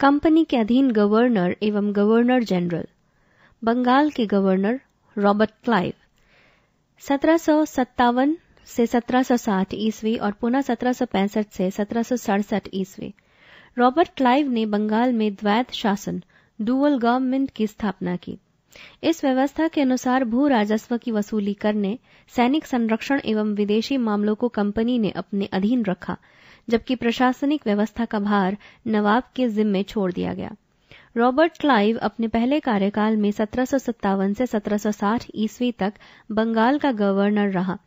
company के अधीन governor एवं गवर्नर जनरल बंगाल के गवर्नर रॉबर्ट क्लाइव सत्रह से 1760 ईस्वी और पुनः 1765 से सत्रह ईस्वी रॉबर्ट क्लाइव ने बंगाल में द्वैत शासन डुअल गवर्नमेंट की स्थापना की इस व्यवस्था के अनुसार भू राजस्व की वसूली करने सैनिक संरक्षण एवं विदेशी मामलों को कंपनी ने अपने अधीन रखा जबकि प्रशासनिक व्यवस्था का भार नवाब के जिम्मे छोड़ दिया गया रॉबर्ट क्लाइव अपने पहले कार्यकाल में सत्रह से सत्रह ईस्वी तक बंगाल का गवर्नर रहा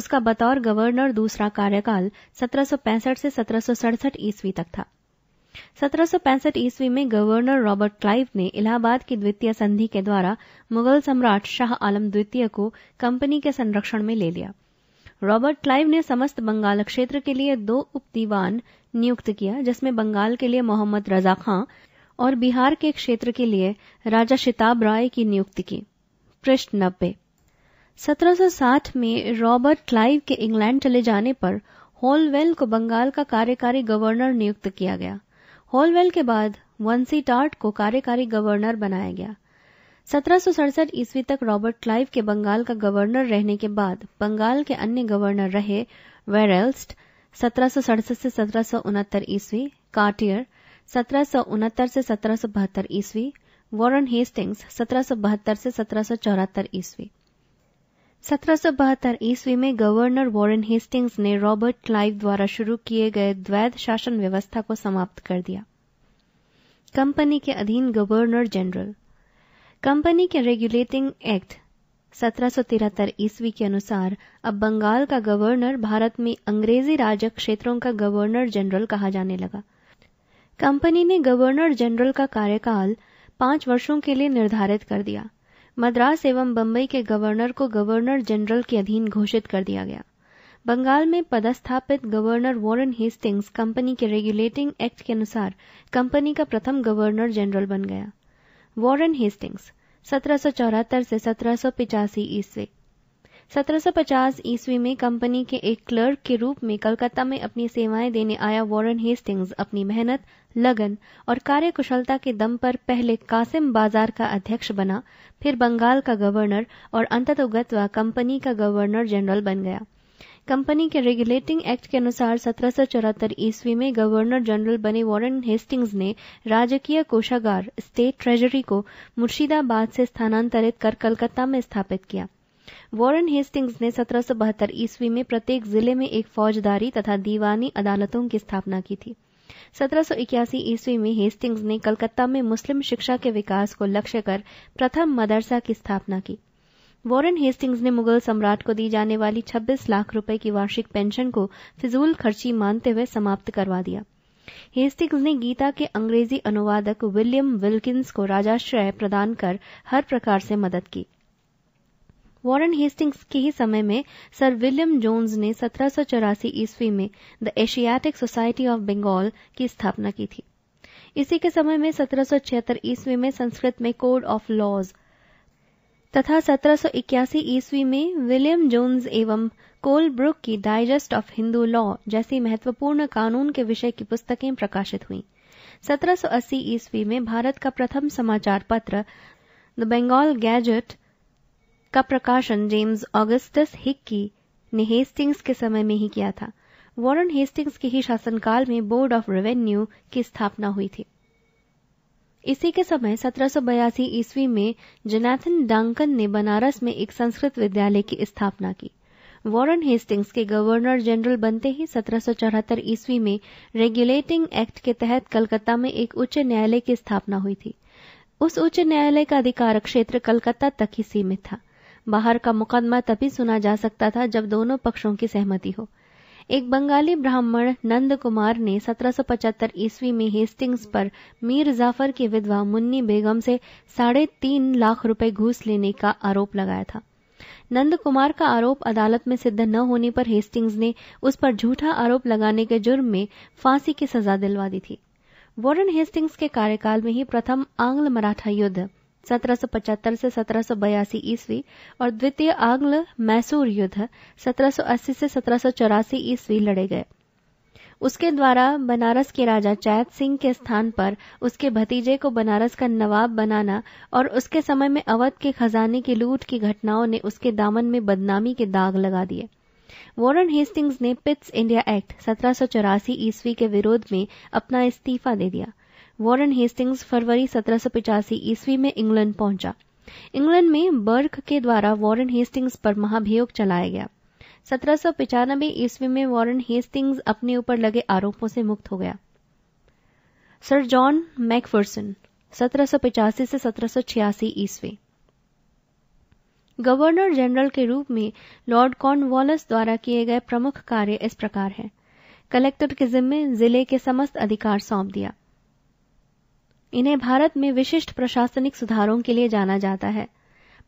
उसका बतौर गवर्नर दूसरा कार्यकाल सत्रह से सत्रह ईस्वी तक था सत्रह ईस्वी में गवर्नर रॉबर्ट क्लाइव ने इलाहाबाद की द्वितीय संधि के द्वारा मुगल सम्राट शाह आलम द्वितीय को कंपनी के संरक्षण में ले लिया रॉबर्ट क्लाइव ने समस्त बंगाल क्षेत्र के लिए दो उप दीवान नियुक्त किया जिसमें बंगाल के लिए मोहम्मद रजा खां और बिहार के क्षेत्र के लिए राजा शिताब राय की नियुक्ति की पृष्ठ नब्बे 1760 में रॉबर्ट क्लाइव के इंग्लैंड चले जाने पर होलवेल को बंगाल का कार्यकारी गवर्नर नियुक्त किया गया होलवेल के बाद वंसी टार्ट को कार्यकारी गवर्नर बनाया गया सत्रह ईस्वी तक रॉबर्ट क्लाइव के बंगाल का गवर्नर रहने के बाद बंगाल के अन्य गवर्नर रहे वेरेल्स्ट सत्रह से सत्रह ईस्वी कार्टियर सत्रह से सत्रह ईस्वी वॉरन हेस्टिंग्स सत्रह से सत्रह ईस्वी सत्रह ईस्वी में गवर्नर वॉरेन हेस्टिंग्स ने रॉबर्ट क्लाइव द्वारा शुरू किए गए द्वैध शासन व्यवस्था को समाप्त कर दिया कंपनी के अधीन गवर्नर जनरल कंपनी के रेगुलेटिंग एक्ट 1773 ईस्वी के अनुसार अब बंगाल का गवर्नर भारत में अंग्रेजी राज्य क्षेत्रों का गवर्नर जनरल कहा जाने लगा कंपनी ने गवर्नर जनरल का कार्यकाल पांच वर्षों के लिए निर्धारित कर दिया मद्रास एवं बंबई के गवर्नर को गवर्नर जनरल के अधीन घोषित कर दिया गया बंगाल में पदस्थापित गवर्नर वॉरेन हेस्टिंग्स कंपनी के रेगुलेटिंग एक्ट के अनुसार कंपनी का प्रथम गवर्नर जनरल बन गया वॉरेन हेस्टिंग्स सत्रह से सत्रह ईस्वी 1750 ईस्वी में कंपनी के एक क्लर्क के रूप में कलकत्ता में अपनी सेवाएं देने आया वॉरेन हेस्टिंग्स अपनी मेहनत लगन और कार्यकुशलता के दम पर पहले कासिम बाजार का अध्यक्ष बना फिर बंगाल का गवर्नर और अंततोगत्वा कंपनी का गवर्नर जनरल बन गया कंपनी के रेगुलेटिंग एक्ट के अनुसार सत्रह ईस्वी में गवर्नर जनरल बने वॉरेन हेस्टिंग्स ने राजकीय कोषागार स्टेट ट्रेजरी को मुर्शिदाबाद से स्थानांतरित कर कलकत्ता में स्थापित किया वॉरेन हेस्टिंग्स ने सत्रह ईस्वी में प्रत्येक जिले में एक फौजदारी तथा दीवानी अदालतों की स्थापना की थी 1781 ईस्वी में हेस्टिंग्स ने कलकत्ता में मुस्लिम शिक्षा के विकास को लक्ष्य कर प्रथम मदरसा की स्थापना की वॉरेन हेस्टिंग्स ने मुगल सम्राट को दी जाने वाली 26 लाख रुपए की वार्षिक पेंशन को फिजूल खर्ची मानते हुए समाप्त करवा दिया हेस्टिंग्स ने गीता के अंग्रेजी अनुवादक विलियम विल्किंस को राजाश्रय प्रदान कर हर प्रकार से मदद की वॉरेन हेस्टिंग्स के ही समय में सर विलियम जोन्स ने सत्रह ईस्वी में the Asiatic Society of Bengal की स्थापना की थी इसी के समय में सत्रह ईस्वी में संस्कृत में कोड ऑफ लॉज तथा 1781 ईस्वी में विलियम जोन्स एवं कोल ब्रुक की डाइजेस्ट ऑफ हिंदू लॉ जैसी महत्वपूर्ण कानून के विषय की पुस्तकें प्रकाशित हुईं 1780 ईस्वी में भारत का प्रथम समाचार पत्र द बंगाल गैजेट का प्रकाशन जेम्स ऑगस्टस हिक्की ने हेस्टिंग्स के समय में ही किया था वॉरन हेस्टिंग्स के ही शासनकाल में बोर्ड ऑफ रेवेन्यू की स्थापना हुई थी इसी के समय सत्रह बयासी ईस्वी में जनाथन डांकन ने बनारस में एक संस्कृत विद्यालय की स्थापना की वॉरन हेस्टिंग्स के गवर्नर जनरल बनते ही चौहत्तर ईस्वी में रेगुलेटिंग एक्ट के तहत कलकत्ता में एक उच्च न्यायालय की स्थापना हुई थी उस उच्च न्यायालय का अधिकार क्षेत्र कलकत्ता तक ही सीमित था बाहर का मुकदमा तभी सुना जा सकता था जब दोनों पक्षों की सहमति हो एक बंगाली ब्राह्मण नंद कुमार ने 1775 ईस्वी में हेस्टिंग्स पर मीर जाफर की विधवा मुन्नी बेगम से साढ़े तीन लाख रुपए घूस लेने का आरोप लगाया था नंद कुमार का आरोप अदालत में सिद्ध न होने पर हेस्टिंग्स ने उस पर झूठा आरोप लगाने के जुर्म में फांसी की सजा दिलवा दी थी वॉरन हेस्टिंग्स के कार्यकाल में ही प्रथम आंग्ल मराठा युद्ध 1775 से 1782 ईस्वी और द्वितीय आंग्ल मैसूर युद्ध 1780 से 1784 ईस्वी लड़े गए उसके द्वारा बनारस के राजा चैत सिंह के स्थान पर उसके भतीजे को बनारस का नवाब बनाना और उसके समय में अवध के खजाने की लूट की घटनाओं ने उसके दामन में बदनामी के दाग लगा दिए वॉरन हेस्टिंग्स ने पिट्स इंडिया एक्ट सत्रह ईस्वी के विरोध में अपना इस्तीफा दे दिया वॉरेन हेस्टिंग्स फरवरी सत्रह सौ पिचासी ईस्वी में इंग्लैंड पहुंचा इंग्लैंड में बर्क के द्वारा वॉरेन हेस्टिंग्स पर महाभियोग चलाया गया सत्रह सौ पिचानबे ईस्वी में वॉरेन हेस्टिंग्स अपने ऊपर लगे आरोपों से मुक्त हो गया सर जॉन मैकफर्सन सत्रह सौ पिचासी से सत्रह छियासी ईस्वी गवर्नर जनरल के रूप में लॉर्ड कॉर्नवॉलिस द्वारा किए गए प्रमुख कार्य इस प्रकार हैं कलेक्टर के जिम्मे जिले के समस्त अधिकार सौंप दिया इन्हें भारत में विशिष्ट प्रशासनिक सुधारों के लिए जाना जाता है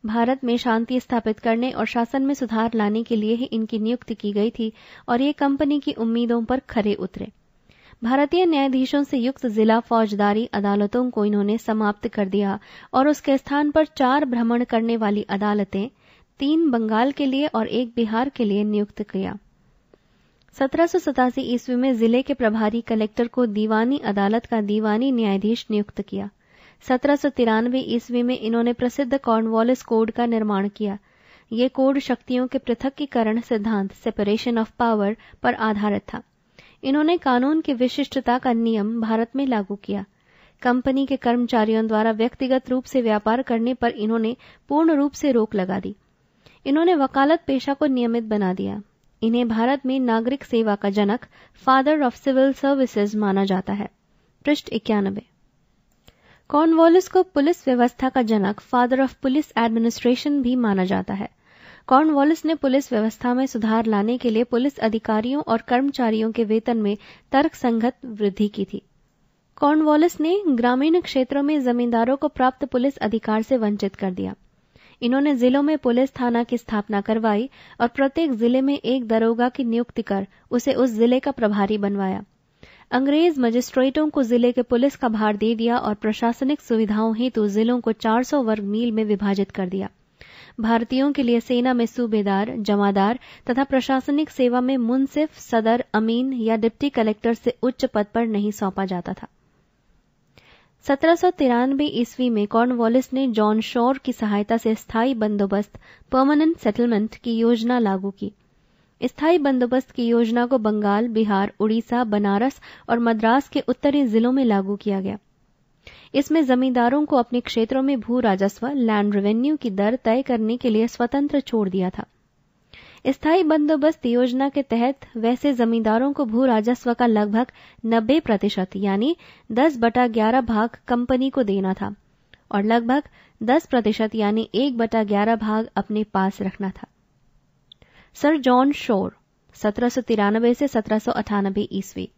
भारत में शांति स्थापित करने और शासन में सुधार लाने के लिए ही इनकी नियुक्ति की गई थी और ये कंपनी की उम्मीदों पर खरे उतरे भारतीय न्यायाधीशों से युक्त जिला फौजदारी अदालतों को इन्होंने समाप्त कर दिया और उसके स्थान पर चार भ्रमण करने वाली अदालतें तीन बंगाल के लिए और एक बिहार के लिए नियुक्त किया सत्रह ईस्वी में जिले के प्रभारी कलेक्टर को दीवानी अदालत का दीवानी न्यायाधीश नियुक्त किया सत्रह ईस्वी में इन्होंने प्रसिद्ध कॉर्नवॉलिस कोड का निर्माण किया ये कोड शक्तियों के पृथकीकरण सिद्धांत सेपरेशन ऑफ पावर पर आधारित था इन्होंने कानून की विशिष्टता का नियम भारत में लागू किया कंपनी के कर्मचारियों द्वारा व्यक्तिगत रूप से व्यापार करने पर इन्होंने पूर्ण रूप से रोक लगा दी इन्होंने वकालत पेशा को नियमित बना दिया इन्हें भारत में नागरिक सेवा का जनक फादर ऑफ सिविल सर्विसेज माना जाता है पृष्ठ इक्यानबे कॉर्नवॉलिस को पुलिस व्यवस्था का जनक फादर ऑफ पुलिस एडमिनिस्ट्रेशन भी माना जाता है कॉर्नवॉलिस ने पुलिस व्यवस्था में सुधार लाने के लिए पुलिस अधिकारियों और कर्मचारियों के वेतन में तर्कसंगत वृद्धि की थी कॉर्नवॉलिस ने ग्रामीण क्षेत्रों में जमींदारों को प्राप्त पुलिस अधिकार से वंचित कर दिया इन्होंने जिलों में पुलिस थाना की स्थापना करवाई और प्रत्येक जिले में एक दरोगा की नियुक्ति कर उसे उस जिले का प्रभारी बनवाया अंग्रेज मजिस्ट्रेटों को जिले के पुलिस का भार दे दिया और प्रशासनिक सुविधाओं हेतु तो जिलों को 400 वर्ग मील में विभाजित कर दिया भारतीयों के लिए सेना में सूबेदार जमादार तथा प्रशासनिक सेवा में मुनसिफ सदर अमीन या डिप्टी कलेक्टर से उच्च पद पर नहीं सौंपा जाता था सत्रह ईस्वी में कॉर्नवॉलिस ने जॉन शोर की सहायता से स्थायी बंदोबस्त परमानेंट सेटलमेंट की योजना लागू की स्थायी बंदोबस्त की योजना को बंगाल बिहार उड़ीसा बनारस और मद्रास के उत्तरी जिलों में लागू किया गया इसमें जमींदारों को अपने क्षेत्रों में भू राजस्व लैंड रेवेन्यू की दर तय करने के लिए स्वतंत्र छोड़ दिया था स्थायी बंदोबस्त योजना के तहत वैसे जमींदारों को भू राजस्व का लगभग 90 प्रतिशत यानी 10 बटा ग्यारह भाग कंपनी को देना था और लगभग 10 प्रतिशत यानी एक बटा ग्यारह भाग अपने पास रखना था सर जॉन शोर सत्रह से सत्रह ईस्वी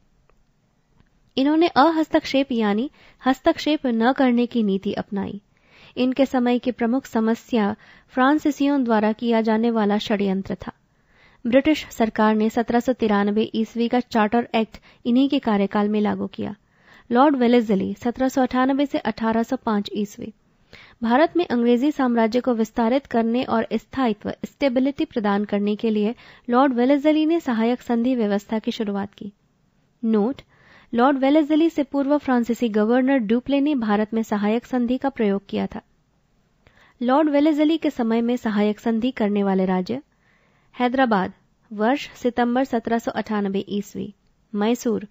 इन्होंने अहस्तक्षेप यानी हस्तक्षेप न करने की नीति अपनाई इनके समय की प्रमुख समस्या फ्रांसिसियों द्वारा किया जाने वाला षड्यंत्र था ब्रिटिश सरकार ने सत्रह ईस्वी का चार्टर एक्ट इन्हीं के कार्यकाल में लागू किया लॉर्ड वेलेजली सत्रह से 1805 ईस्वी भारत में अंग्रेजी साम्राज्य को विस्तारित करने और स्थायित्व स्टेबिलिटी प्रदान करने के लिए लॉर्ड वेलेजली ने सहायक संधि व्यवस्था की शुरुआत की नोट लॉर्ड वेलेजली से पूर्व फ्रांसीसी गवर्नर डुप्ले ने भारत में सहायक संधि का प्रयोग किया था लॉर्ड वेलेजली के समय में सहायक संधि करने वाले राज्य हैदराबाद वर्ष सितंबर सत्रह ईस्वी मैसूर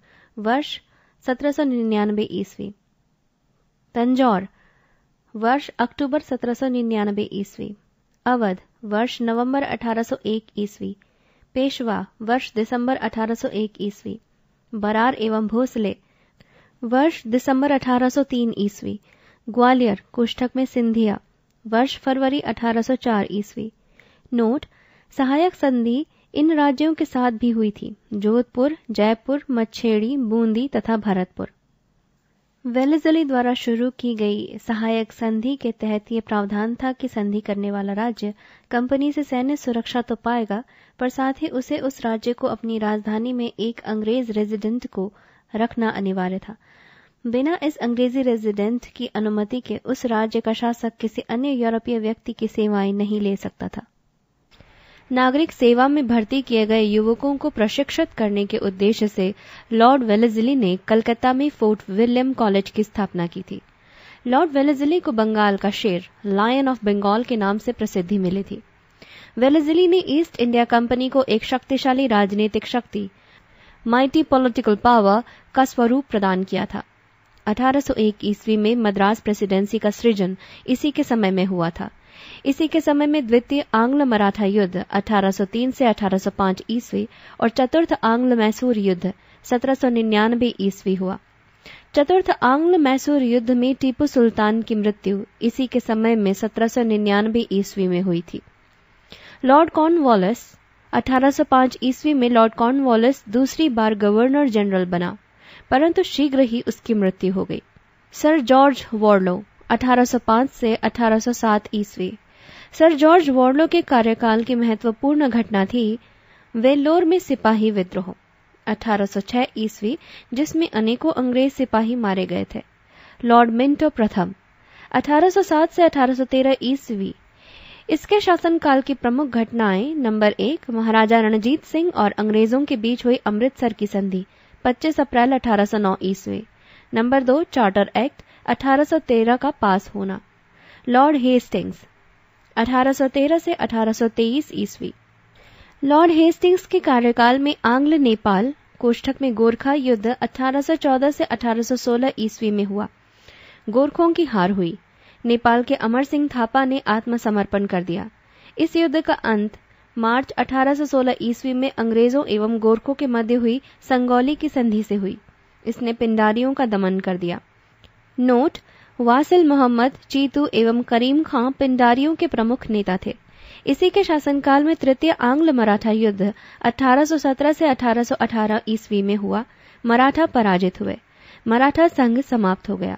वर्ष सत्रह ईस्वी तंजौर वर्ष अक्टूबर सत्रह ईस्वी अवध वर्ष नवंबर 1801 ईस्वी पेशवा वर्ष दिसंबर 1801 ईस्वी बरार एवं भोसले वर्ष दिसंबर 1803 ईस्वी ग्वालियर कुष्ठक में सिंधिया वर्ष फरवरी 1804 ईस्वी नोट सहायक संधि इन राज्यों के साथ भी हुई थी जोधपुर जयपुर मच्छेड़ी बूंदी तथा भरतपुर वेलेजली द्वारा शुरू की गई सहायक संधि के तहत ये प्रावधान था कि संधि करने वाला राज्य कंपनी से सैन्य सुरक्षा तो पाएगा पर साथ ही उसे उस राज्य को अपनी राजधानी में एक अंग्रेज रेजिडेंट को रखना अनिवार्य था बिना इस अंग्रेजी रेजिडेंट की अनुमति के उस राज्य का शासक किसी अन्य यूरोपीय व्यक्ति की सेवाएं नहीं ले सकता था नागरिक सेवा में भर्ती किए गए युवकों को प्रशिक्षित करने के उद्देश्य से लॉर्ड वेलेजिली ने कलकत्ता में फोर्ट विलियम कॉलेज की स्थापना की थी लॉर्ड वेलेजिली को बंगाल का शेर लायन ऑफ बंगाल के नाम से प्रसिद्धि मिली थी वेलेजिली ने ईस्ट इंडिया कंपनी को एक शक्तिशाली राजनीतिक शक्ति माइटी पॉलिटिकल पावर का स्वरूप प्रदान किया था 1801 ईस्वी में मद्रास प्रेसिडेंसी का सृजन इसी के समय में हुआ था इसी के समय में द्वितीय आंग्ल मराठा युद्ध 1803 से 1805 ईस्वी और चतुर्थ आंग्ल मैसूर युद्ध 1799 ईस्वी हुआ चतुर्थ आंग्ल मैसूर युद्ध में टीपू सुल्तान की मृत्यु इसी के समय में 1799 ईस्वी में हुई थी लॉर्ड कॉर्नवॉलिस 1805 ईस्वी में लॉर्ड कॉर्नवॉलिस दूसरी बार गवर्नर जनरल बना परंतु शीघ्र ही उसकी मृत्यु हो गई सर जॉर्ज वॉर्लो 1805 से 1807 ईस्वी सर जॉर्ज वार्लो के कार्यकाल की महत्वपूर्ण घटना थी वेल्लोर में सिपाही विद्रोह 1806 ईस्वी जिसमें अनेकों अंग्रेज सिपाही मारे गए थे लॉर्ड मिंटो प्रथम 1807 से 1813 ईस्वी इसके शासनकाल की प्रमुख घटनाएं नंबर एक महाराजा रणजीत सिंह और अंग्रेजों के बीच हुई अमृतसर की संधि 25 अप्रैल 1809 ईस्वी नंबर दो चार्टर एक्ट 1813 का पास होना लॉर्ड हेस्टिंग्स 1813 से 1823 ईस्वी लॉर्ड हेस्टिंग्स के कार्यकाल में आंग्ल नेपाल कोष्ठक में गोरखा युद्ध 1814 से 1816 ईस्वी में हुआ गोरखों की हार हुई नेपाल के अमर सिंह थापा ने आत्मसमर्पण कर दिया इस युद्ध का अंत मार्च 1816 ईस्वी में अंग्रेजों एवं गोरखों के मध्य हुई संगौली की संधि से हुई इसने पिंडारियों का दमन कर दिया नोट वासिल मोहम्मद चीतू एवं करीम खां पिंडारियों के प्रमुख नेता थे इसी के शासनकाल में तृतीय आंग्ल मराठा युद्ध 1817 से 1818 ईस्वी में हुआ मराठा पराजित हुए मराठा संघ समाप्त हो गया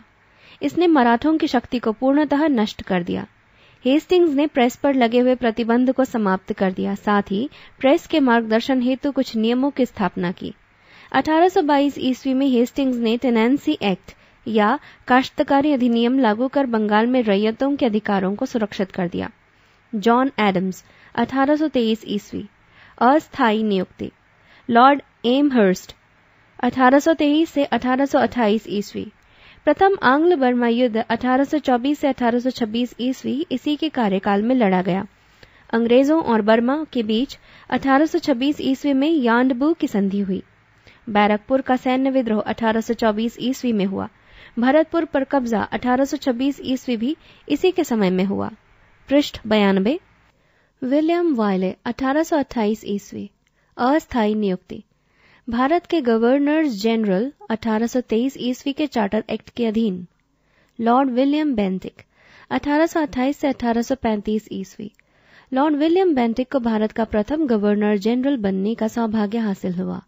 इसने मराठों की शक्ति को पूर्णतः नष्ट कर दिया हेस्टिंग्स ने प्रेस पर लगे हुए प्रतिबंध को समाप्त कर दिया साथ ही प्रेस के मार्गदर्शन हेतु कुछ नियमों की स्थापना की 1822 ईस्वी में हेस्टिंग्स ने टेनेंसी एक्ट या काश्तकारी अधिनियम लागू कर बंगाल में रैयतों के अधिकारों को सुरक्षित कर दिया जॉन एडम्स 1823 ईस्वी अस्थायी नियुक्ति लॉर्ड एमहर्स्ट 1823 से 1828 ईस्वी प्रथम आंग्ल बर्मा युद्ध 1824 से 1826 ईस्वी इसी के कार्यकाल में लड़ा गया अंग्रेजों और बर्मा के बीच 1826 ईस्वी में यांडबू की संधि हुई बैरकपुर का सैन्य विद्रोह 1824 ईस्वी में हुआ भरतपुर पर कब्जा 1826 ईस्वी भी इसी के समय में हुआ पृष्ठ बयानबे विलियम वायले 1828 ईस्वी अस्थायी नियुक्ति भारत के गवर्नर जनरल 1823 ईस्वी के चार्टर एक्ट के अधीन लॉर्ड विलियम बेंटिक 1828 से 1835 ईस्वी लॉर्ड विलियम बेंटिक को भारत का प्रथम गवर्नर जनरल बनने का सौभाग्य हासिल हुआ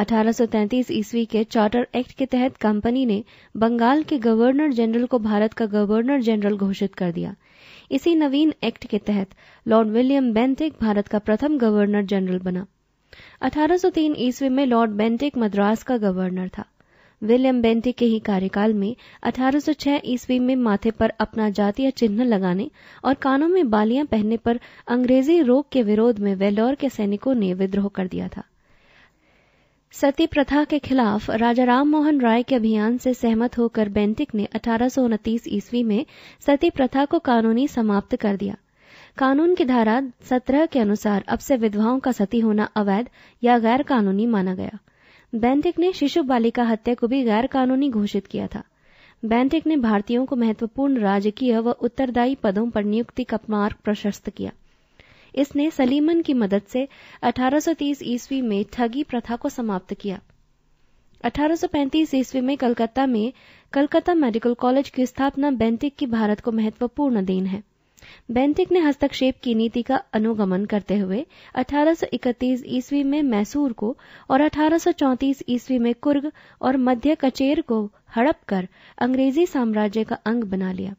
1833 ईस्वी के चार्टर एक्ट के तहत कंपनी ने बंगाल के गवर्नर जनरल को भारत का गवर्नर जनरल घोषित कर दिया इसी नवीन एक्ट के तहत लॉर्ड विलियम बेंटिक भारत का प्रथम गवर्नर जनरल बना 1803 ईस्वी में लॉर्ड बेंटिक मद्रास का गवर्नर था विलियम बेंटिक के ही कार्यकाल में 1806 ईस्वी में माथे पर अपना जातीय चिन्ह लगाने और कानों में बालियां पहनने पर अंग्रेजी रोक के विरोध में वेलोर के सैनिकों ने विद्रोह कर दिया था सती प्रथा के खिलाफ राजा राम मोहन राय के अभियान से सहमत होकर बेंटिक ने अठारह ईस्वी में सती प्रथा को कानूनी समाप्त कर दिया कानून की धारा सत्रह के अनुसार अब से विधवाओं का सती होना अवैध या गैर कानूनी माना गया बेंटिक ने शिशु बालिका हत्या को भी गैर कानूनी घोषित किया था बेंटिक ने भारतीयों को महत्वपूर्ण राजकीय व उत्तरदायी पदों पर नियुक्ति का मार्ग प्रशस्त किया इसने सलीमन की मदद से 1830 ईस्वी में ठगी प्रथा को समाप्त किया 1835 ईस्वी में कलकत्ता में कलकत्ता मेडिकल कॉलेज की स्थापना बैंतिक की भारत को महत्वपूर्ण देन है बैंतिक ने हस्तक्षेप की नीति का अनुगमन करते हुए 1831 ईस्वी में मैसूर को और 1834 ईस्वी में कुर्ग और मध्य कचेर को हड़प कर अंग्रेजी साम्राज्य का अंग बना लिया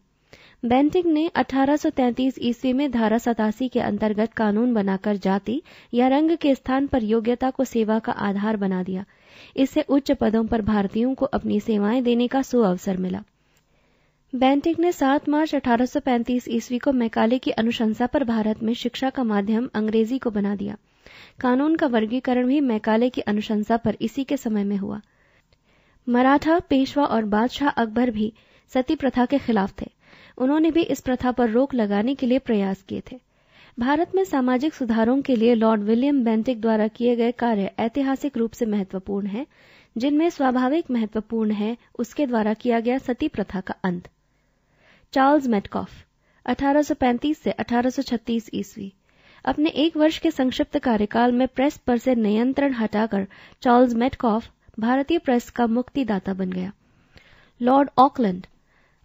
बेंटिंग ने 1833 ईस्वी में धारा सतासी के अंतर्गत कानून बनाकर जाति या रंग के स्थान पर योग्यता को सेवा का आधार बना दिया इससे उच्च पदों पर भारतीयों को अपनी सेवाएं देने का सुअवसर मिला बेंटिक ने 7 मार्च 1835 ईस्वी को मैकाले की अनुशंसा पर भारत में शिक्षा का माध्यम अंग्रेजी को बना दिया कानून का वर्गीकरण भी मैकाले की अनुशंसा पर इसी के समय में हुआ मराठा पेशवा और बादशाह अकबर भी सती प्रथा के खिलाफ थे उन्होंने भी इस प्रथा पर रोक लगाने के लिए प्रयास किए थे भारत में सामाजिक सुधारों के लिए लॉर्ड विलियम बेंटिक द्वारा किए गए कार्य ऐतिहासिक रूप से महत्वपूर्ण हैं जिनमें स्वाभाविक महत्वपूर्ण है उसके द्वारा किया गया सती प्रथा का अंत चार्ल्स मेटकॉफ 1835 से 1836 ईस्वी अपने एक वर्ष के संक्षिप्त कार्यकाल में प्रेस पर से नियंत्रण हटाकर चार्ल्स मेटकॉफ भारतीय प्रेस का मुक्तिदाता बन गया लॉर्ड ऑकलैंड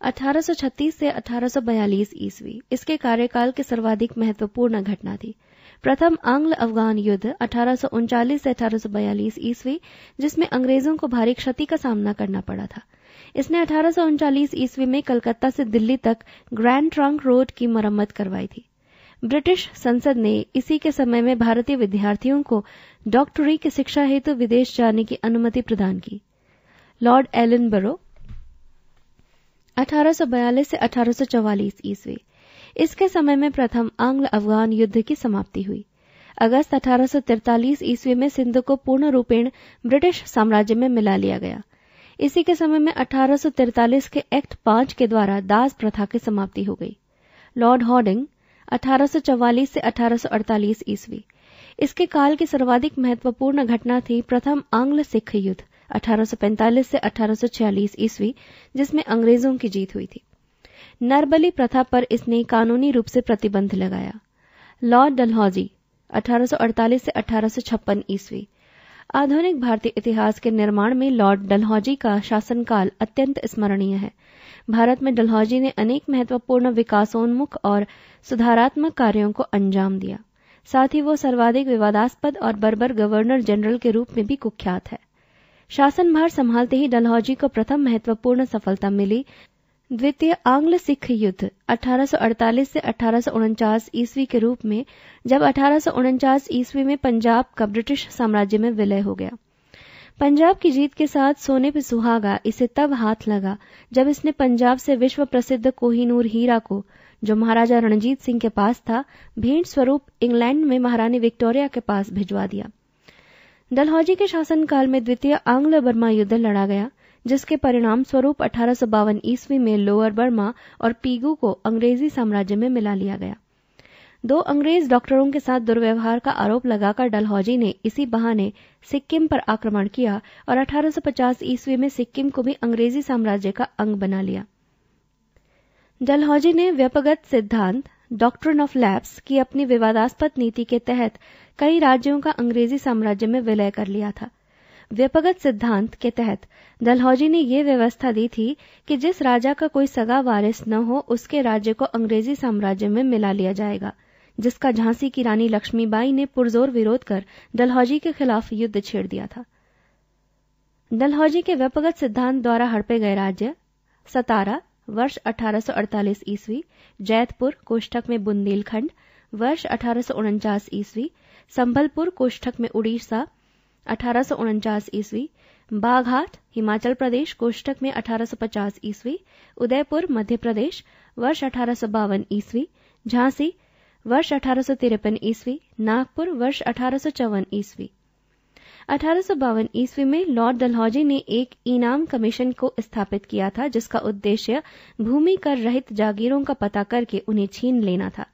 1836 से 1842 ईस्वी इसके कार्यकाल की सर्वाधिक महत्वपूर्ण घटना थी प्रथम आंग्ल अफगान युद्ध अठारह से अठारह ईस्वी जिसमें अंग्रेजों को भारी क्षति का सामना करना पड़ा था इसने अठारह ईस्वी में कलकत्ता से दिल्ली तक ग्रैंड ट्रंक रोड की मरम्मत करवाई थी ब्रिटिश संसद ने इसी के समय में भारतीय विद्यार्थियों को डॉक्टरी की शिक्षा हेतु तो विदेश जाने की अनुमति प्रदान की लॉर्ड एलन बरो 1842 से 1844 ईस्वी इसके समय में प्रथम आंग्ल अफगान युद्ध की समाप्ति हुई अगस्त 1843 ईस्वी में सिंध को पूर्ण रूपेण ब्रिटिश साम्राज्य में मिला लिया गया इसी के समय में 1843 के एक्ट पांच के द्वारा दास प्रथा की समाप्ति हो गई लॉर्ड हॉर्डिंग 1844 से 1848 ईस्वी इसके काल की सर्वाधिक महत्वपूर्ण घटना थी प्रथम आंग्ल सिख युद्ध 1845 से 1846 ईस्वी जिसमें अंग्रेजों की जीत हुई थी नरबली प्रथा पर इसने कानूनी रूप से प्रतिबंध लगाया लॉर्ड डलहौजी 1848 से 1856 ईस्वी आधुनिक भारतीय इतिहास के निर्माण में लॉर्ड डलहौजी का शासनकाल अत्यंत स्मरणीय है भारत में डलहौजी ने अनेक महत्वपूर्ण विकासोन्मुख और सुधारात्मक कार्यों को अंजाम दिया साथ ही वो सर्वाधिक विवादास्पद और बर्बर गवर्नर जनरल के रूप में भी कुख्यात है शासनभार संभालते ही डलहौजी को प्रथम महत्वपूर्ण सफलता मिली द्वितीय आंग्ल सिख युद्ध 1848 से 1849 ईस्वी के रूप में जब 1849 ईस्वी में पंजाब का ब्रिटिश साम्राज्य में विलय हो गया पंजाब की जीत के साथ सोने पर सुहागा इसे तब हाथ लगा जब इसने पंजाब से विश्व प्रसिद्ध कोहिनूर हीरा को जो महाराजा रणजीत सिंह के पास था भेंट स्वरूप इंग्लैंड में महारानी विक्टोरिया के पास भिजवा दिया डलहौजी के शासनकाल में द्वितीय आंग्ल बर्मा युद्ध लड़ा गया जिसके परिणाम स्वरूप अठारह ईस्वी में लोअर बर्मा और पीगू को अंग्रेजी साम्राज्य में मिला लिया गया दो अंग्रेज डॉक्टरों के साथ दुर्व्यवहार का आरोप लगाकर डलहौजी ने इसी बहाने सिक्किम पर आक्रमण किया और 1850 ईस्वी में सिक्किम को भी अंग्रेजी साम्राज्य का अंग बना लिया डलहौजी ने व्यपगत सिद्धांत डॉक्ट्रिन ऑफ लैब्स की अपनी विवादास्पद नीति के तहत कई राज्यों का अंग्रेजी साम्राज्य में विलय कर लिया था व्यपगत सिद्धांत के तहत डलहौजी ने यह व्यवस्था दी थी कि जिस राजा का कोई सगा वारिस न हो उसके राज्य को अंग्रेजी साम्राज्य में मिला लिया जाएगा जिसका झांसी की रानी लक्ष्मीबाई ने पुरजोर विरोध कर डलहौजी के खिलाफ युद्ध छेड़ दिया था डलहौजी के व्यपगत सिद्धांत द्वारा हड़पे गए राज्य सतारा वर्ष 1848 ईस्वी जैतपुर कोष्ठक में बुंदेलखंड वर्ष अठारह ईस्वी संभलपुर कोष्ठक में उड़ीसा अठारह ईस्वी बाघाट हिमाचल प्रदेश कोष्ठक में 1850 ईस्वी उदयपुर मध्य प्रदेश वर्ष अठारह ईस्वी झांसी वर्ष अठारह ईस्वी नागपुर वर्ष अठारह ईस्वी अठारह ईस्वी में लॉर्ड डलहौजी ने एक इनाम कमीशन को स्थापित किया था जिसका उद्देश्य भूमि कर रहित जागीरों का पता करके उन्हें छीन लेना था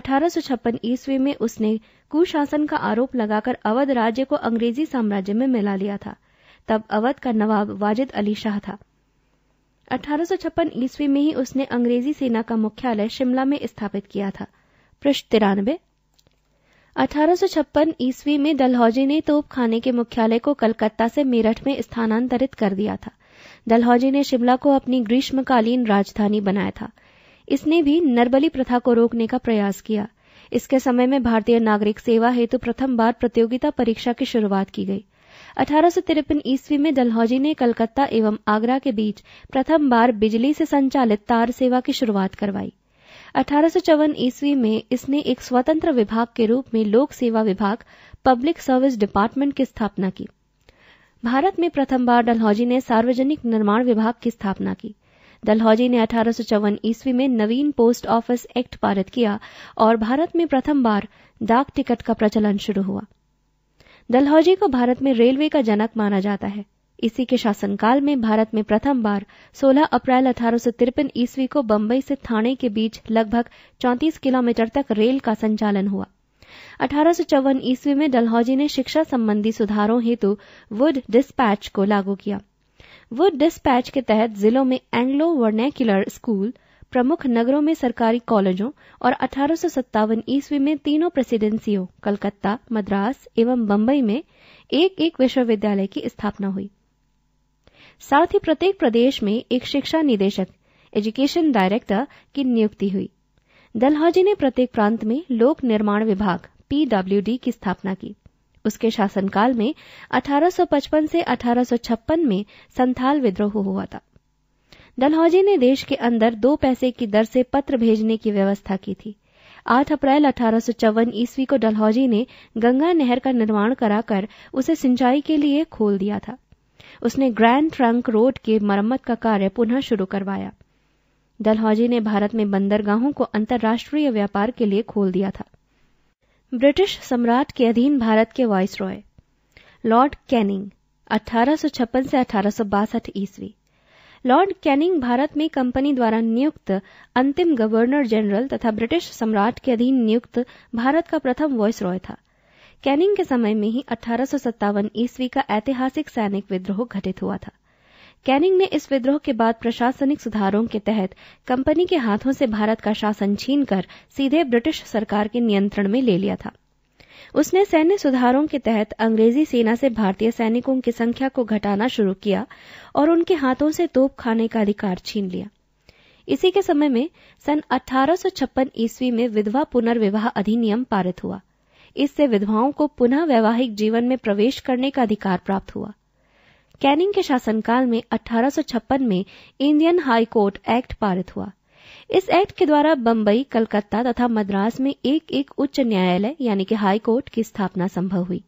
अठारह ईस्वी में उसने कुशासन का आरोप लगाकर अवध राज्य को अंग्रेजी साम्राज्य में मिला लिया था तब अवध का नवाब वाजिद अली शाह था अठारह ईस्वी में ही उसने अंग्रेजी सेना का मुख्यालय शिमला में स्थापित किया था पृष्ठ तिरानबे 1856 ईस्वी में डलहौजी ने तोपखाने के मुख्यालय को कलकत्ता से मेरठ में स्थानांतरित कर दिया था डलहौजी ने शिमला को अपनी ग्रीष्मकालीन राजधानी बनाया था इसने भी नरबली प्रथा को रोकने का प्रयास किया इसके समय में भारतीय नागरिक सेवा हेतु तो प्रथम बार प्रतियोगिता परीक्षा की शुरुआत की गई अठारह ईस्वी में डलहौजी ने कलकत्ता एवं आगरा के बीच प्रथम बार बिजली से संचालित तार सेवा की शुरुआत करवाई अठारह ईस्वी में इसने एक स्वतंत्र विभाग के रूप में लोक सेवा विभाग पब्लिक सर्विस डिपार्टमेंट की स्थापना की भारत में प्रथम बार डलहौजी ने सार्वजनिक निर्माण विभाग की स्थापना की डलहौजी ने अठारह ईस्वी में नवीन पोस्ट ऑफिस एक्ट पारित किया और भारत में प्रथम बार डाक टिकट का प्रचलन शुरू हुआ डलहौजी को भारत में रेलवे का जनक माना जाता है इसी के शासनकाल में भारत में प्रथम बार 16 अप्रैल अठारह ईस्वी को बम्बई से थाने के बीच लगभग 34 किलोमीटर तक रेल का संचालन हुआ अठारह ईस्वी में डलहौजी ने शिक्षा संबंधी सुधारों हेतु वुड डिस्पैच को लागू किया वुड डिस्पैच के तहत जिलों में एंग्लो वर्नेक्यूलर स्कूल प्रमुख नगरों में सरकारी कॉलेजों और अठारह ईस्वी में तीनों प्रेसिडेंसियों कलकत्ता मद्रास एवं बम्बई में एक एक विश्वविद्यालय की स्थापना हुई साथ ही प्रत्येक प्रदेश में एक शिक्षा निदेशक एजुकेशन डायरेक्टर की नियुक्ति हुई डलहौजी ने प्रत्येक प्रांत में लोक निर्माण विभाग पीडब्ल्यूडी की स्थापना की उसके शासनकाल में 1855 से 1856 में संथाल विद्रोह हुआ था डलहौजी ने देश के अंदर दो पैसे की दर से पत्र भेजने की व्यवस्था की थी 8 अप्रैल अठारह ईस्वी को डलहौजी ने गंगा नहर का निर्माण कराकर उसे सिंचाई के लिए खोल दिया था उसने ग्रैंड ट्रंक रोड के मरम्मत का कार्य पुनः शुरू करवाया डलहौजी ने भारत में बंदरगाहों को अंतर्राष्ट्रीय व्यापार के लिए खोल दिया था ब्रिटिश सम्राट के अधीन भारत के वॉयस रॉय लॉर्ड कैनिंग अठारह से अठारह ईस्वी लॉर्ड कैनिंग भारत में कंपनी द्वारा नियुक्त अंतिम गवर्नर जनरल तथा ब्रिटिश सम्राट के अधीन नियुक्त भारत का प्रथम वॉयस रॉय था कैनिंग के समय में ही अठारह ईस्वी का ऐतिहासिक सैनिक विद्रोह घटित हुआ था कैनिंग ने इस विद्रोह के बाद प्रशासनिक सुधारों के तहत कंपनी के हाथों से भारत का शासन छीनकर सीधे ब्रिटिश सरकार के नियंत्रण में ले लिया था उसने सैन्य सुधारों के तहत अंग्रेजी सेना से भारतीय सैनिकों की संख्या को घटाना शुरू किया और उनके हाथों से तोप खाने का अधिकार छीन लिया इसी के समय में सन अठारह ईस्वी में विधवा पुनर्विवाह अधिनियम पारित हुआ इससे विधवाओं को पुनः वैवाहिक जीवन में प्रवेश करने का अधिकार प्राप्त हुआ कैनिंग के शासनकाल में 1856 में इंडियन हाई कोर्ट एक्ट पारित हुआ इस एक्ट के द्वारा बंबई कलकत्ता तथा मद्रास में एक एक उच्च न्यायालय यानी कि हाई कोर्ट की स्थापना संभव हुई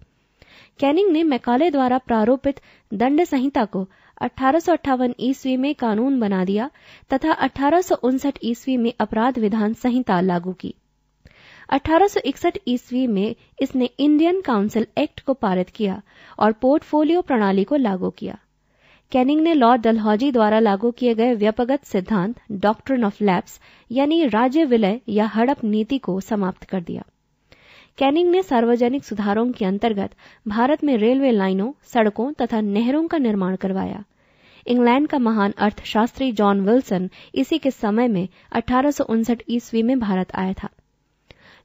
कैनिंग ने मैकाले द्वारा प्रारोपित दंड संहिता को अठारह ईस्वी में कानून बना दिया तथा अठारह ईस्वी में अपराध विधान संहिता लागू की 1861 ईस्वी में इसने इंडियन काउंसिल एक्ट को पारित किया और पोर्टफोलियो प्रणाली को लागू किया कैनिंग ने लॉर्ड डलहौजी द्वारा लागू किए गए व्यपगत सिद्धांत डॉक्ट्रिन ऑफ लैप्स यानी राज्य विलय या हड़प नीति को समाप्त कर दिया कैनिंग ने सार्वजनिक सुधारों के अंतर्गत भारत में रेलवे लाइनों सड़कों तथा नहरों का निर्माण करवाया इंग्लैंड का महान अर्थशास्त्री जॉन विल्सन इसी के समय में अठारह ईस्वी में भारत आया था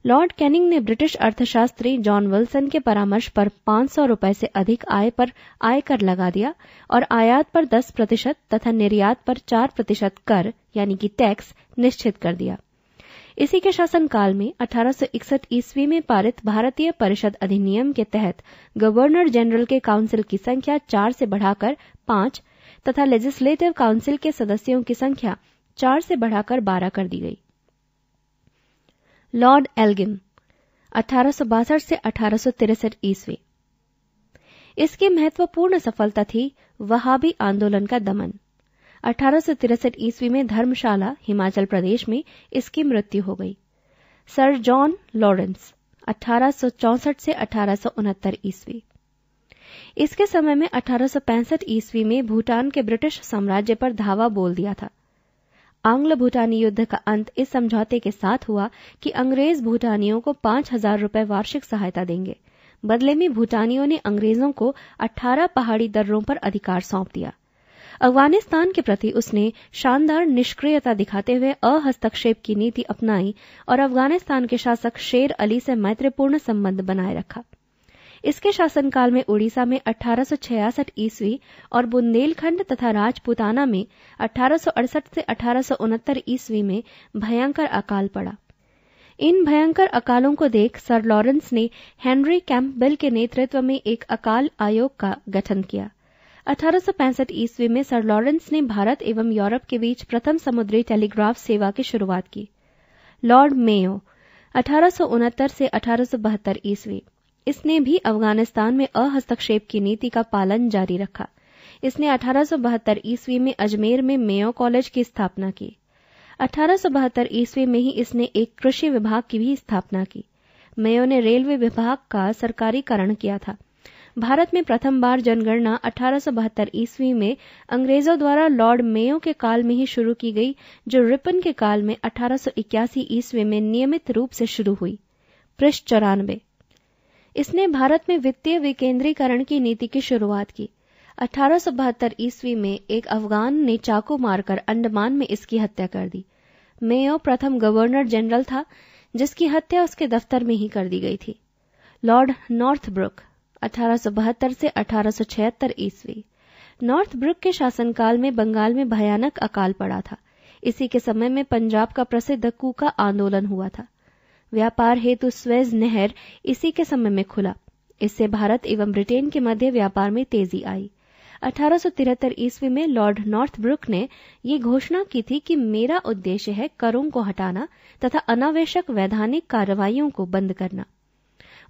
लॉर्ड कैनिंग ने ब्रिटिश अर्थशास्त्री जॉन विल्सन के परामर्श पर 500 रूपये से अधिक आय पर आयकर लगा दिया और आयात पर 10 प्रतिशत तथा निर्यात पर 4 प्रतिशत कर यानी कि टैक्स निश्चित कर दिया इसी के शासनकाल में 1861 ईस्वी में पारित भारतीय परिषद अधिनियम के तहत गवर्नर जनरल के काउंसिल की संख्या चार से बढ़ाकर पांच तथा लेजिस्लेटिव काउंसिल के सदस्यों की संख्या चार से बढ़ाकर बारह कर दी गई लॉर्ड एल्गिम अठारह से अठारह ईस्वी इसकी महत्वपूर्ण सफलता थी वहाबी आंदोलन का दमन अठारह ईस्वी में धर्मशाला हिमाचल प्रदेश में इसकी मृत्यु हो गई सर जॉन लॉरेंस अठारह से अठारह ईस्वी इसके समय में अठारह ईस्वी में भूटान के ब्रिटिश साम्राज्य पर धावा बोल दिया था आंग्ल भूटानी युद्ध का अंत इस समझौते के साथ हुआ कि अंग्रेज भूटानियों को पांच हजार रूपये वार्षिक सहायता देंगे बदले में भूटानियों ने अंग्रेजों को 18 पहाड़ी दर्रों पर अधिकार सौंप दिया अफगानिस्तान के प्रति उसने शानदार निष्क्रियता दिखाते हुए अहस्तक्षेप की नीति अपनाई और अफगानिस्तान के शासक शेर अली से मैत्रीपूर्ण संबंध बनाए रखा इसके शासनकाल में उड़ीसा में 1866 ईस्वी और बुंदेलखंड तथा राजपुताना में 1868 से अठारह ईस्वी में भयंकर अकाल पड़ा इन भयंकर अकालों को देख सर लॉरेंस ने हेनरी कैंपबेल के नेतृत्व में एक अकाल आयोग का गठन किया 1865 ईस्वी में सर लॉरेंस ने भारत एवं यूरोप के बीच प्रथम समुद्री टेलीग्राफ सेवा की शुरुआत की लॉर्ड मेयो अठारह से अठारह ईस्वी इसने भी अफगानिस्तान में अहस्तक्षेप की नीति का पालन जारी रखा इसने अठारह ईस्वी में अजमेर में मेयो कॉलेज की स्थापना की अठारह ईस्वी में ही इसने एक कृषि विभाग की भी स्थापना की मेयो ने रेलवे विभाग का सरकारीकरण किया था भारत में प्रथम बार जनगणना अठारह ईस्वी में अंग्रेजों द्वारा लॉर्ड मेयो के काल में ही शुरू की गई जो रिपन के काल में अठारह ईस्वी में नियमित रूप से शुरू हुई पृष्ठ चौरानवे इसने भारत में वित्तीय विकेंद्रीकरण की नीति की शुरुआत की अठारह ईस्वी में एक अफगान ने चाकू मारकर अंडमान में इसकी हत्या कर दी मेयो प्रथम गवर्नर जनरल था जिसकी हत्या उसके दफ्तर में ही कर दी गई थी लॉर्ड नॉर्थब्रुक अठारह से अठारह ईस्वी नॉर्थ ब्रुक के शासनकाल में बंगाल में भयानक अकाल पड़ा था इसी के समय में पंजाब का प्रसिद्ध कूका आंदोलन हुआ था व्यापार हेतु स्वेज नहर इसी के समय में खुला इससे भारत एवं ब्रिटेन के मध्य व्यापार में तेजी आई 1873 ईस्वी में लॉर्ड नॉर्थ ब्रुक ने ये घोषणा की थी कि मेरा उद्देश्य है करों को हटाना तथा अनावश्यक वैधानिक कार्रवाइयों को बंद करना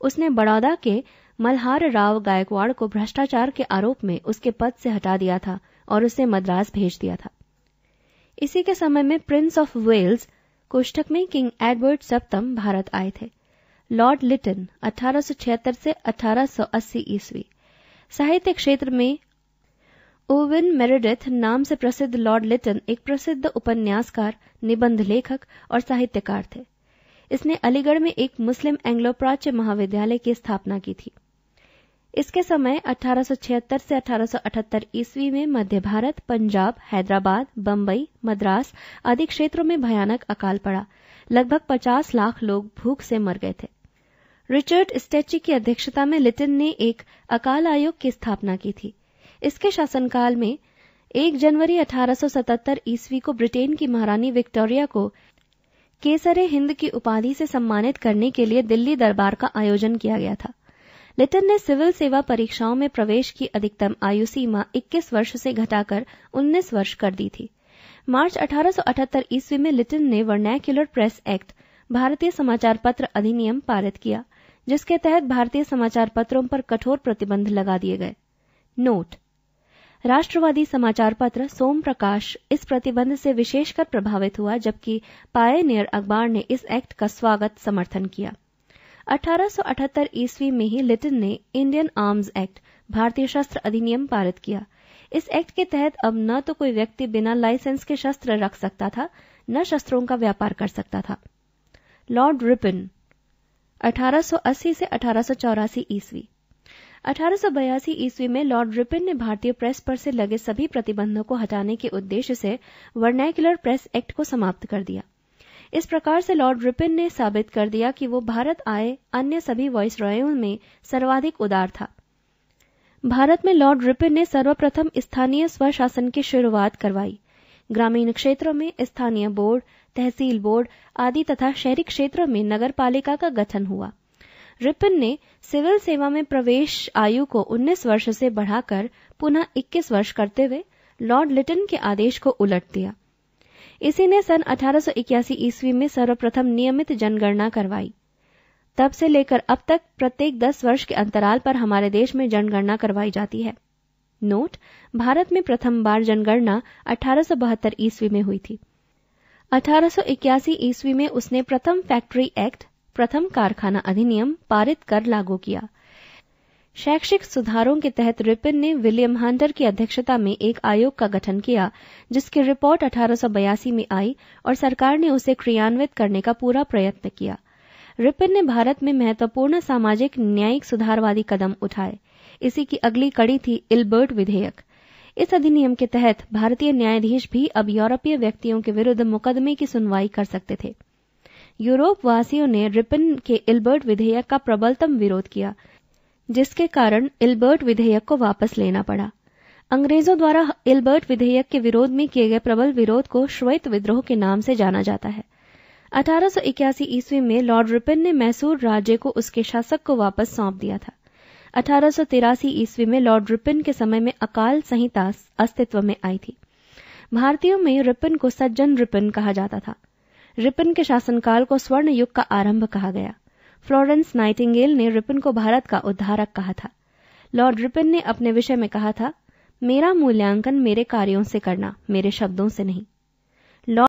उसने बड़ौदा के मल्हार राव गायकवाड़ को भ्रष्टाचार के आरोप में उसके पद से हटा दिया था और उसे मद्रास भेज दिया था इसी के समय में प्रिंस ऑफ वेल्स कोष्ठक में किंग एडवर्ड सप्तम भारत आए थे लॉर्ड लिटन 1876 से 1880 ईस्वी साहित्य क्षेत्र में ओविन मेरेडिथ नाम से प्रसिद्ध लॉर्ड लिटन एक प्रसिद्ध उपन्यासकार निबंध लेखक और साहित्यकार थे इसने अलीगढ़ में एक मुस्लिम एंग्लो प्राच्य महाविद्यालय की स्थापना की थी इसके समय 1876 से 1878 ईस्वी में मध्य भारत पंजाब हैदराबाद बंबई मद्रास आदि क्षेत्रों में भयानक अकाल पड़ा लगभग 50 लाख लोग भूख से मर गए थे रिचर्ड स्टैची की अध्यक्षता में लिटिन ने एक अकाल आयोग की स्थापना की थी इसके शासनकाल में 1 जनवरी 1877 ईस्वी को ब्रिटेन की महारानी विक्टोरिया को केसरे हिंद की उपाधि से सम्मानित करने के लिए दिल्ली दरबार का आयोजन किया गया था लिटन ने सिविल सेवा परीक्षाओं में प्रवेश की अधिकतम आयु सीमा 21 वर्ष से घटाकर 19 वर्ष कर दी थी मार्च 1878 ईस्वी में लिटन ने वर्नैक्यूलर प्रेस एक्ट भारतीय समाचार पत्र अधिनियम पारित किया जिसके तहत भारतीय समाचार पत्रों पर कठोर प्रतिबंध लगा दिए गए नोट राष्ट्रवादी समाचार पत्र सोम प्रकाश इस प्रतिबंध से विशेषकर प्रभावित हुआ जबकि पायनियर अखबार ने इस एक्ट का स्वागत समर्थन किया 1878 ईस्वी में ही लिटिन ने इंडियन आर्म्स एक्ट भारतीय शस्त्र अधिनियम पारित किया इस एक्ट के तहत अब न तो कोई व्यक्ति बिना लाइसेंस के शस्त्र रख सकता था न शस्त्रों का व्यापार कर सकता था लॉर्ड रिपिन 1880 से अठारह ईस्वी अठारह ईस्वी में लॉर्ड रिपिन ने भारतीय प्रेस पर से लगे सभी प्रतिबंधों को हटाने के उद्देश्य से वर्नैकुलर प्रेस एक्ट को समाप्त कर दिया इस प्रकार से लॉर्ड रिपिन ने साबित कर दिया कि वो भारत आए अन्य सभी वॉइस रॉयों में सर्वाधिक उदार था भारत में लॉर्ड रिपिन ने सर्वप्रथम स्थानीय स्वशासन की शुरुआत करवाई ग्रामीण क्षेत्रों में स्थानीय बोर्ड तहसील बोर्ड आदि तथा शहरी क्षेत्रों में नगर पालिका का गठन हुआ रिपिन ने सिविल सेवा में प्रवेश आयु को 19 वर्ष से बढ़ाकर पुनः 21 वर्ष करते हुए लॉर्ड लिटन के आदेश को उलट दिया इसी ने सन 1881 ईस्वी में सर्वप्रथम नियमित जनगणना करवाई तब से लेकर अब तक प्रत्येक दस वर्ष के अंतराल पर हमारे देश में जनगणना करवाई जाती है नोट भारत में प्रथम बार जनगणना 1872 ईस्वी में हुई थी 1881 ईस्वी में उसने प्रथम फैक्ट्री एक्ट प्रथम कारखाना अधिनियम पारित कर लागू किया शैक्षिक सुधारों के तहत रिपिन ने विलियम हंटर की अध्यक्षता में एक आयोग का गठन किया जिसकी रिपोर्ट अठारह में आई और सरकार ने उसे क्रियान्वित करने का पूरा प्रयत्न किया रिपिन ने भारत में महत्वपूर्ण सामाजिक न्यायिक सुधारवादी कदम उठाए इसी की अगली कड़ी थी इल्बर्ट विधेयक इस अधिनियम के तहत भारतीय न्यायाधीश भी अब यूरोपीय व्यक्तियों के विरुद्ध मुकदमे की सुनवाई कर सकते थे यूरोप वासियों ने रिपिन के इल्बर्ट विधेयक का प्रबलतम विरोध किया जिसके कारण इल्बर्ट विधेयक को वापस लेना पड़ा अंग्रेजों द्वारा इल्बर्ट विधेयक के विरोध में किए गए प्रबल विरोध को श्वेत विद्रोह के नाम से जाना जाता है 1881 ईस्वी में लॉर्ड रिपिन ने मैसूर राज्य को उसके शासक को वापस सौंप दिया था 1883 ईस्वी में लॉर्ड रिपिन के समय में अकाल संहिता अस्तित्व में आई थी भारतीयों में रिपिन को सज्जन रिपिन कहा जाता था रिपिन के शासनकाल को स्वर्ण युग का आरंभ कहा गया फ्लोरेंस नाइटिंगेल ने रिपन को भारत का उद्धारक कहा था लॉर्ड रिपन ने अपने विषय में कहा था मेरा मूल्यांकन मेरे कार्यों से करना मेरे शब्दों से नहीं